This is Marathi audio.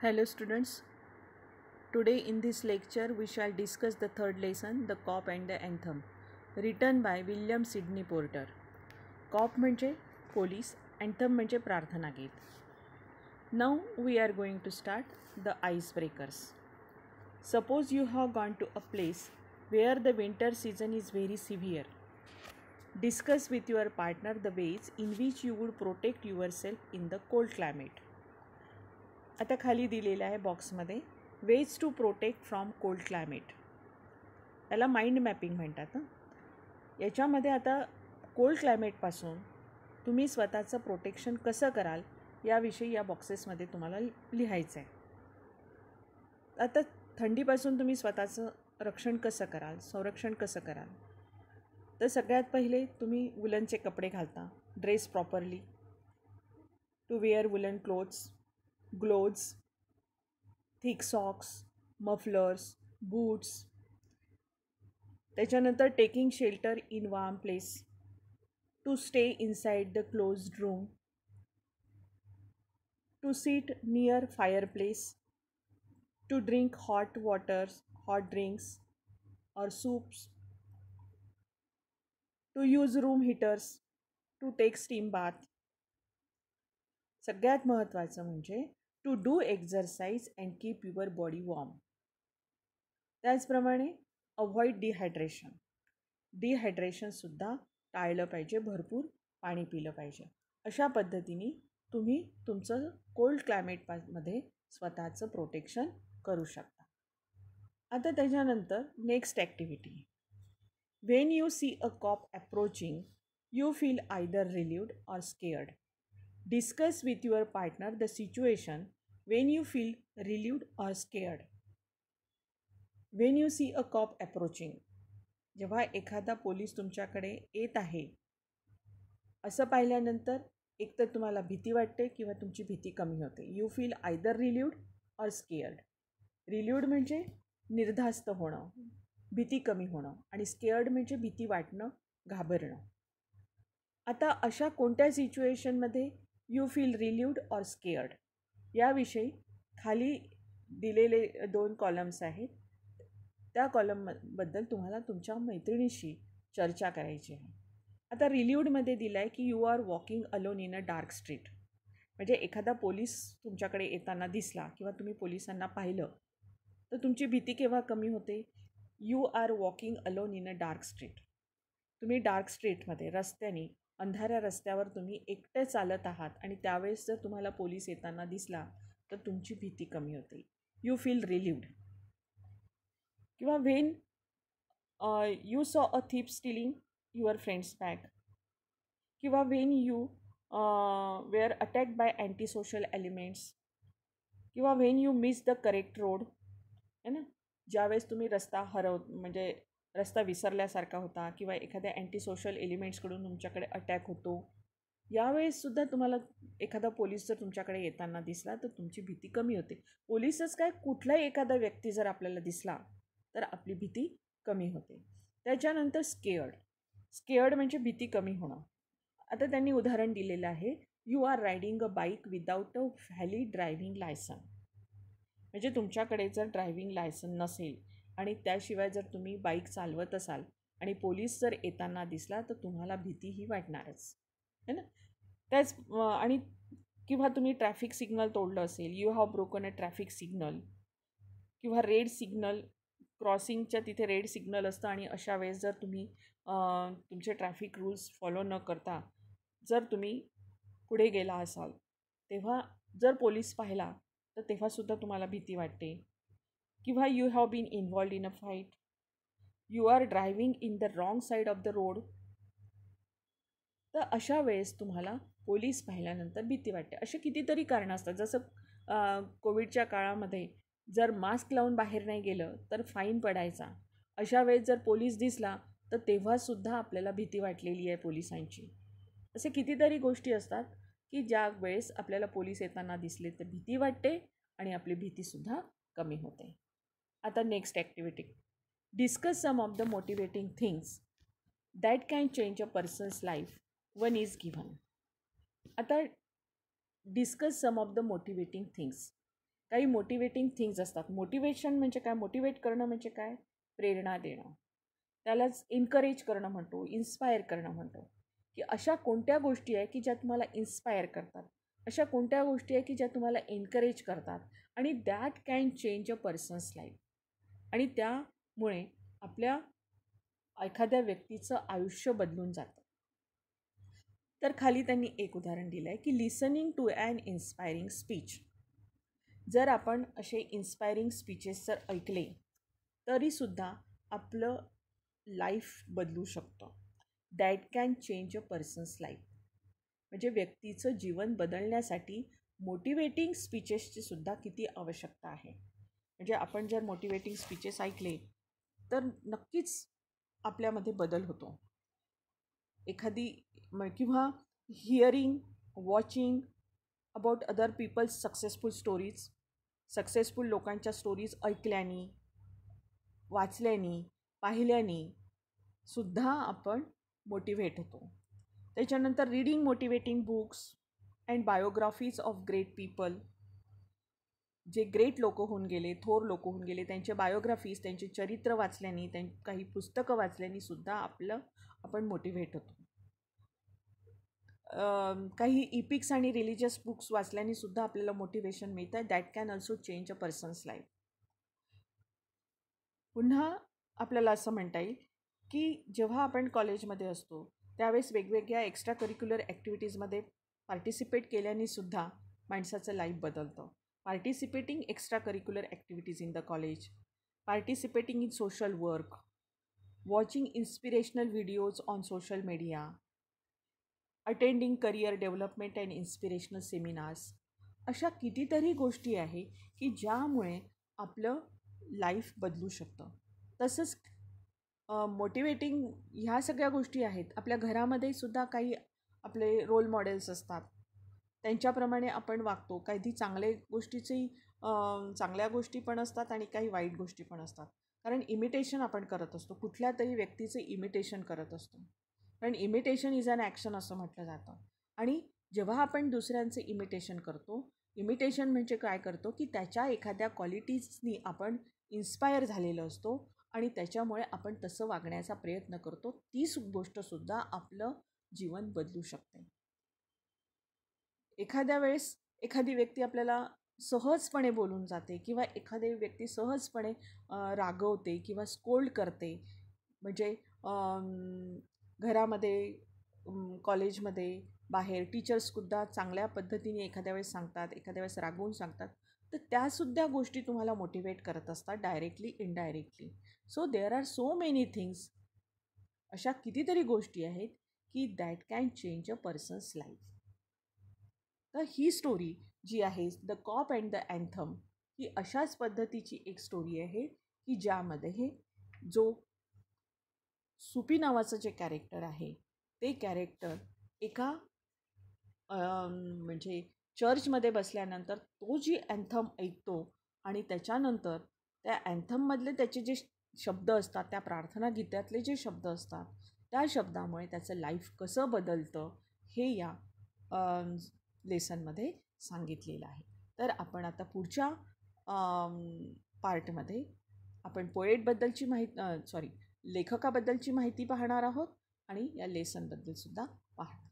Hello students. Today in this lecture we shall discuss the third lesson The Cop and the Anthem written by William Sidney Porter. Cop manje police, anthem manje प्रार्थना गीत. Now we are going to start the icebreakers. Suppose you have gone to a place where the winter season is very severe. Discuss with your partner the ways in which you would protect yourself in the cold climate. आता खाली दिलेलं आहे बॉक्समध्ये ways to protect from cold climate त्याला माइंड मॅपिंग म्हणतात याच्यामध्ये आता कोल्ड क्लायमेटपासून तुम्ही स्वतःचं प्रोटेक्शन कसं कराल याविषयी या बॉक्सेसमध्ये तुम्हाला लिहायचं आहे आता थंडीपासून तुम्ही स्वतःचं रक्षण कसं कराल संरक्षण कसं कराल तर सगळ्यात पहिले तुम्ही वुलनचे कपडे घालता dress properly to wear woollen clothes gloves, thick socks mufflers boots त्याच्यानंतर taking shelter in warm place to stay inside the close room to sit near fire place to drink hot waters hot drinks और soups to use room heaters to take steam bath सगळ्यात महत्त्वाचं म्हणजे to do exercise and keep your body warm त्याचप्रमाणे अवॉइड डिहायड्रेशन डिहायड्रेशनसुद्धा टाळलं पाहिजे भरपूर पाणी पिलं पाहिजे अशा पद्धतीने तुम्ही तुमचं कोल्ड क्लायमेटमध्ये स्वतःचं प्रोटेक्शन करू शकता आता त्याच्यानंतर next activity when you see a cop approaching you feel either relieved or scared discuss with your partner the situation when you feel relieved or scared when you see a cop approaching जेव्हा एखादा पोलीस तुमच्याकडे येत आहे असं पाहिल्यानंतर एकतर तुम्हाला भीती वाटते किंवा तुमची भीती कमी होते you feel either relieved or scared relieved म्हणजे निर्धास्त होणं भीती कमी होणं आणि स्केअर्ड म्हणजे भीती वाटणं घाबरणं आता अशा कोणत्या सिच्युएशनमध्ये you feel relieved or scared याविषयी खाली दिलेले दोन कॉलम्स आहेत त्या कॉलमबद्दल तुम्हाला तुमच्या मैत्रिणीशी चर्चा करायची आहे आता रिलीवडमध्ये दिलं आहे की you are walking alone in a dark street म्हणजे एखादा पोलीस तुमच्याकडे येताना दिसला किंवा तुम्ही पोलिसांना पाहिलं तर तुमची भीती केव्हा कमी होते you are walking alone in a dark street तुम्ही डार्क स्ट्रीटमध्ये रस्त्याने अंधाऱ्या रस्त्यावर तुम्ही एकटे चालत आहात आणि त्यावेळेस जर तुम्हाला पोलीस येताना दिसला तर तुमची भीती कमी होते यू फील रिलीवड किंवा when you saw a thief stealing your friend's bag किंवा when you were attack by anti social elements किंवा when you miss the correct road है ना ज्यावेळेस तुम्ही रस्ता हरव म्हणजे रस्ता विसरल्यासारखा होता किंवा एखाद्या अँटी सोशल एलिमेंट्सकडून तुमच्याकडे अटॅक होतो यावेळेससुद्धा तुम्हाला एखादा पोलीस जर तुमच्याकडे येताना दिसला तर तुमची भीती कमी होते पोलिसच काय कुठलाही एखादा व्यक्ती जर आपल्याला दिसला तर आपली भीती कमी होते त्याच्यानंतर स्केअर्ड स्केअर्ड म्हणजे भीती कमी होणं आता त्यांनी उदाहरण दिलेलं आहे you are riding a bike without a valid driving licence म्हणजे तुमच्याकडे जर ड्रायव्हिंग लायसन नसेल आणि त्याशिवाय जर तुम्ही बाईक चालवत असाल आणि पोलीस जर येताना दिसला तर तुम्हाला भीतीही वाटणारच है ना त्याच आणि किंवा तुम्ही ट्रॅफिक सिग्नल तोडलं असेल you have broken a traffic signal किंवा रेड सिग्नल क्रॉसिंगच्या तिथे रेड सिग्नल असतं आणि अशा वेळेस जर तुम्ही तुमचे ट्रॅफिक रूल्स फॉलो न करता जर तुम्ही पुढे गेला असाल तेव्हा जर पोलीस पाहिला तर तेव्हासुद्धा तुम्हाला भीती वाटते किंवा you have been involved in a fight you are driving in the wrong side of the road तर अशा वेळेस तुम्हाला पोलीस पाहिल्यानंतर भीती वाटते असे कितीतरी कारणं असतात जसं कोविडच्या काळामध्ये जर मास्क लावून बाहेर नाही गेलं तर फाईन पडायचा अशा वेळेस जर पोलीस दिसला तर तेव्हासुद्धा आपल्याला भीती वाटलेली आहे पोलिसांची असे कितीतरी गोष्टी असतात की ज्या वेळेस आपल्याला पोलीस येताना दिसले तर भीती वाटते आणि आपली भीतीसुद्धा कमी होते आता next activity discuss some of the motivating things that can change a person's life one is given आता discuss some of the motivating things काही मोटिवेटिंग थिंग्स असतात मोटिवेशन म्हणजे काय मोटिवेट करणं म्हणजे काय प्रेरणा देणं त्यालाच इन्करेज करणं म्हणतो इन्स्पायर करणं म्हणतो की अशा कोणत्या गोष्टी आहे की ज्या तुम्हाला इन्स्पायर करतात अशा कोणत्या गोष्टी आहे की ज्या तुम्हाला एन्करेज करतात आणि that can change a person's life आणि त्यामुळे आपल्या एखाद्या व्यक्तीचं आयुष्य बदलून जातं तर खाली त्यांनी एक उदाहरण दिलं आहे की listening to an inspiring speech जर आपण असे इन्स्पायरिंग स्पीचेस जर ऐकले तरीसुद्धा आपलं लाईफ बदलू शकतं that can change a person's life म्हणजे व्यक्तीचं जीवन बदलण्यासाठी मोटिवेटिंग स्पीचेसची सुद्धा किती आवश्यकता आहे म्हणजे आपण जर मोटिवेटिंग स्पीचेस ऐकले तर नक्कीच आपल्यामध्ये बदल होतो एखादी किंवा hearing watching about other peoples successful stories successful लोकांच्या स्टोरीज ऐकल्याने वाचल्याने पाहिल्याने सुद्धा आपण मोटिवेट होतो त्याच्यानंतर reading motivating books and biographies of great people जे ग्रेट लोक होऊन गेले थोर लोक होऊन गेले त्यांचे बायोग्राफीज त्यांचे चरित्र वाचल्याने त्यां काही पुस्तकं वाचल्याने सुद्धा आपलं आपण मोटिव्हेट होतो काही इपिक्स आणि रिलिजियस बुक्स वाचल्याने सुद्धा आपल्याला मोटिवेशन मिळतं that can also change a person's life पुन्हा आपल्याला असं म्हणता येईल की जेव्हा आपण कॉलेजमध्ये असतो त्यावेळेस वेगवेगळ्या एक्स्ट्रा करिक्युलर ॲक्टिव्हिटीजमध्ये पार्टिसिपेट केल्याने सुद्धा माणसाचं लाईफ बदलतं participating extracurricular activities in the college, participating in social work, watching inspirational videos on social media, attending career development and inspirational seminars. अशा कितीतरी गोष्टी आहे की ज्यामुळे आपलं लाईफ बदलू शकतं तसंच मोटिवेटिंग ह्या सगळ्या गोष्टी आहेत आपल्या घरामध्ये सुद्धा काही आपले रोल मॉडेल्स असतात त्यांच्याप्रमाणे आपण वागतो काही चांगले गोष्टीचेही चांगल्या गोष्टी पण असतात आणि काही वाईट गोष्टी पण असतात कारण इमिटेशन आपण करत असतो कुठल्या तरी व्यक्तीचे इमिटेशन करत असतो कारण इमिटेशन इज अन ॲक्शन असं म्हटलं जातं आणि जेव्हा आपण दुसऱ्यांचे इमिटेशन करतो इमिटेशन म्हणजे काय करतो की त्याच्या एखाद्या क्वालिटीजनी आपण इन्स्पायर झालेलं असतो आणि त्याच्यामुळे आपण तसं वागण्याचा प्रयत्न करतो तीच गोष्टसुद्धा आपलं जीवन बदलू शकते एखाद्या वेळेस एखादी व्यक्ती आपल्याला सहजपणे बोलून जाते किंवा एखादी व्यक्ती सहजपणे रागवते किंवा स्कोल्ड करते म्हणजे घरामध्ये कॉलेजमध्ये बाहेर टीचर्ससुद्धा चांगल्या पद्धतीने एखाद्या वेळेस सांगतात एखाद्या वेळेस रागवून सांगतात तर त्यासुद्धा गोष्टी तुम्हाला मोटिवेट करत असतात directly indirectly so there are so many things अशा कितीतरी गोष्टी आहेत की that can change a person's life तर ही स्टोरी जी आहे the cop and the anthem ही अशाच पद्धतीची एक स्टोरी आहे की ज्यामध्ये जो सुपी नावाचं जे कॅरेक्टर आहे ते कॅरेक्टर एका म्हणजे चर्चमध्ये बसल्यानंतर तो जी अँथम ऐकतो आणि त्याच्यानंतर त्या अँथममधले त्याचे जे शब्द असतात त्या प्रार्थना गीतातले जे शब्द असतात त्या शब्दामुळे त्याचं लाईफ कसं बदलतं हे या लेसनमध्ये सांगितलेलं आहे तर आपण आता पुढच्या पार्टमध्ये आपण पोएटबद्दलची माहिती सॉरी लेखकाबद्दलची माहिती पाहणार आहोत आणि या लेसनबद्दलसुद्धा पाहणार